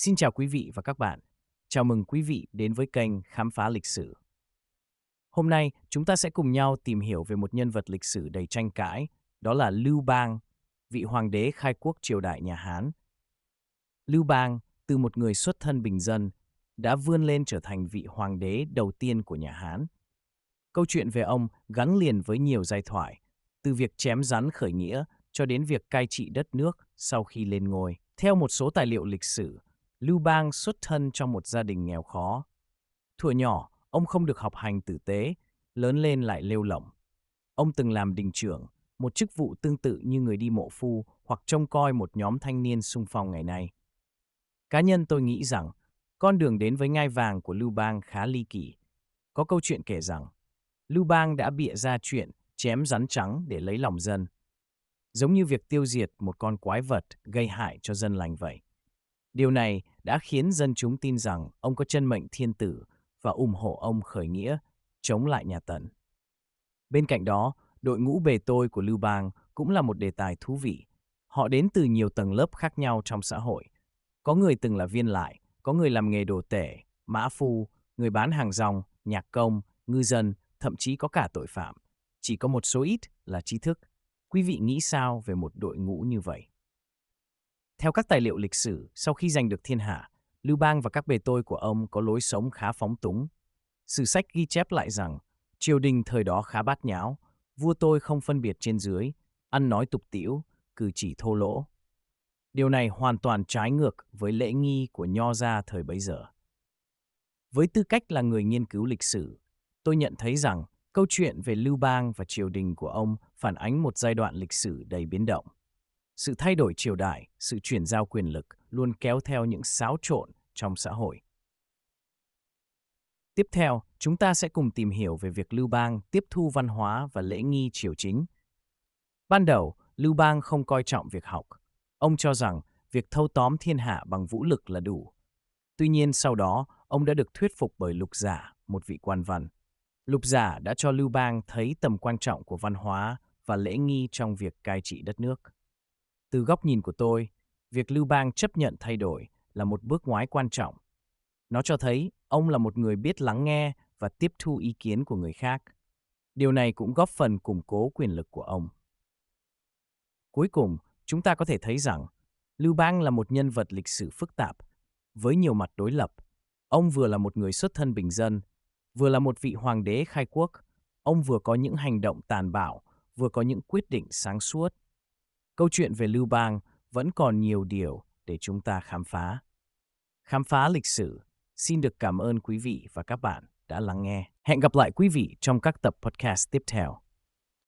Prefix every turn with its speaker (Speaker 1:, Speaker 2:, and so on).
Speaker 1: Xin chào quý vị và các bạn. Chào mừng quý vị đến với kênh Khám phá lịch sử. Hôm nay, chúng ta sẽ cùng nhau tìm hiểu về một nhân vật lịch sử đầy tranh cãi, đó là Lưu Bang, vị hoàng đế khai quốc triều đại nhà Hán. Lưu Bang, từ một người xuất thân bình dân, đã vươn lên trở thành vị hoàng đế đầu tiên của nhà Hán. Câu chuyện về ông gắn liền với nhiều giai thoại, từ việc chém rắn khởi nghĩa cho đến việc cai trị đất nước sau khi lên ngôi. Theo một số tài liệu lịch sử, Lưu Bang xuất thân trong một gia đình nghèo khó. Thuở nhỏ, ông không được học hành tử tế, lớn lên lại lêu lỏng. Ông từng làm đình trưởng, một chức vụ tương tự như người đi mộ phu hoặc trông coi một nhóm thanh niên sung phong ngày nay. Cá nhân tôi nghĩ rằng, con đường đến với ngai vàng của Lưu Bang khá ly kỳ. Có câu chuyện kể rằng, Lưu Bang đã bịa ra chuyện chém rắn trắng để lấy lòng dân. Giống như việc tiêu diệt một con quái vật gây hại cho dân lành vậy. Điều này đã khiến dân chúng tin rằng ông có chân mệnh thiên tử và ủng hộ ông khởi nghĩa, chống lại nhà Tần. Bên cạnh đó, đội ngũ bề tôi của Lưu Bang cũng là một đề tài thú vị. Họ đến từ nhiều tầng lớp khác nhau trong xã hội. Có người từng là viên lại, có người làm nghề đồ tể, mã phu, người bán hàng rong, nhạc công, ngư dân, thậm chí có cả tội phạm. Chỉ có một số ít là trí thức. Quý vị nghĩ sao về một đội ngũ như vậy? Theo các tài liệu lịch sử, sau khi giành được thiên hạ, Lưu Bang và các bề tôi của ông có lối sống khá phóng túng. Sử sách ghi chép lại rằng, triều đình thời đó khá bát nháo, vua tôi không phân biệt trên dưới, ăn nói tục tiễu, cử chỉ thô lỗ. Điều này hoàn toàn trái ngược với lễ nghi của nho gia thời bấy giờ. Với tư cách là người nghiên cứu lịch sử, tôi nhận thấy rằng câu chuyện về Lưu Bang và triều đình của ông phản ánh một giai đoạn lịch sử đầy biến động sự thay đổi triều đại, sự chuyển giao quyền lực luôn kéo theo những xáo trộn trong xã hội. Tiếp theo, chúng ta sẽ cùng tìm hiểu về việc Lưu Bang tiếp thu văn hóa và lễ nghi triều chính. Ban đầu, Lưu Bang không coi trọng việc học. Ông cho rằng việc thâu tóm thiên hạ bằng vũ lực là đủ. Tuy nhiên sau đó, ông đã được thuyết phục bởi Lục Giả, một vị quan văn. Lục Giả đã cho Lưu Bang thấy tầm quan trọng của văn hóa và lễ nghi trong việc cai trị đất nước. Từ góc nhìn của tôi, việc Lưu Bang chấp nhận thay đổi là một bước ngoái quan trọng. Nó cho thấy ông là một người biết lắng nghe và tiếp thu ý kiến của người khác. Điều này cũng góp phần củng cố quyền lực của ông. Cuối cùng, chúng ta có thể thấy rằng Lưu Bang là một nhân vật lịch sử phức tạp, với nhiều mặt đối lập. Ông vừa là một người xuất thân bình dân, vừa là một vị hoàng đế khai quốc, ông vừa có những hành động tàn bạo, vừa có những quyết định sáng suốt câu chuyện về Lưu Bang vẫn còn nhiều điều để chúng ta khám phá. Khám phá lịch sử, xin được cảm ơn quý vị và các bạn đã lắng nghe. Hẹn gặp lại quý vị trong các tập podcast tiếp theo.